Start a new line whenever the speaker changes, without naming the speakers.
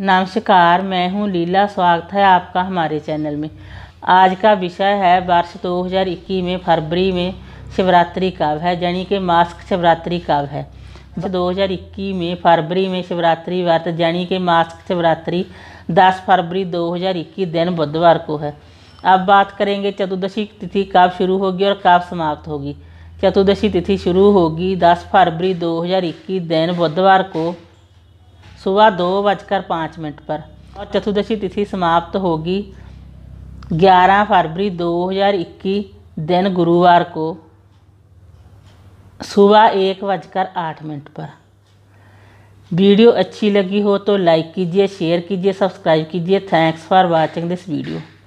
नमस्कार मैं हूं लीला स्वागत है आपका हमारे चैनल में आज का विषय है वर्ष 2021 में फरवरी में शिवरात्रि कब है यानी कि मास्क शिवरात्रि कब है 2021 में फरवरी में शिवरात्रि व्रत यानी कि मास्क शिवरात्रि 10 फरवरी 2021 दिन बुधवार को है अब बात करेंगे चतुर्दशी तिथि कब शुरू होगी और कब समाप्त होगी चतुर्दशी तिथि शुरू होगी दस फरवरी दो दिन बुधवार को सुबह दो बजकर पाँच मिनट पर और चतुर्दशी तिथि समाप्त होगी 11 फरवरी 2021 दिन गुरुवार को सुबह एक बजकर आठ मिनट पर वीडियो अच्छी लगी हो तो लाइक कीजिए शेयर कीजिए सब्सक्राइब कीजिए thanks for watching this video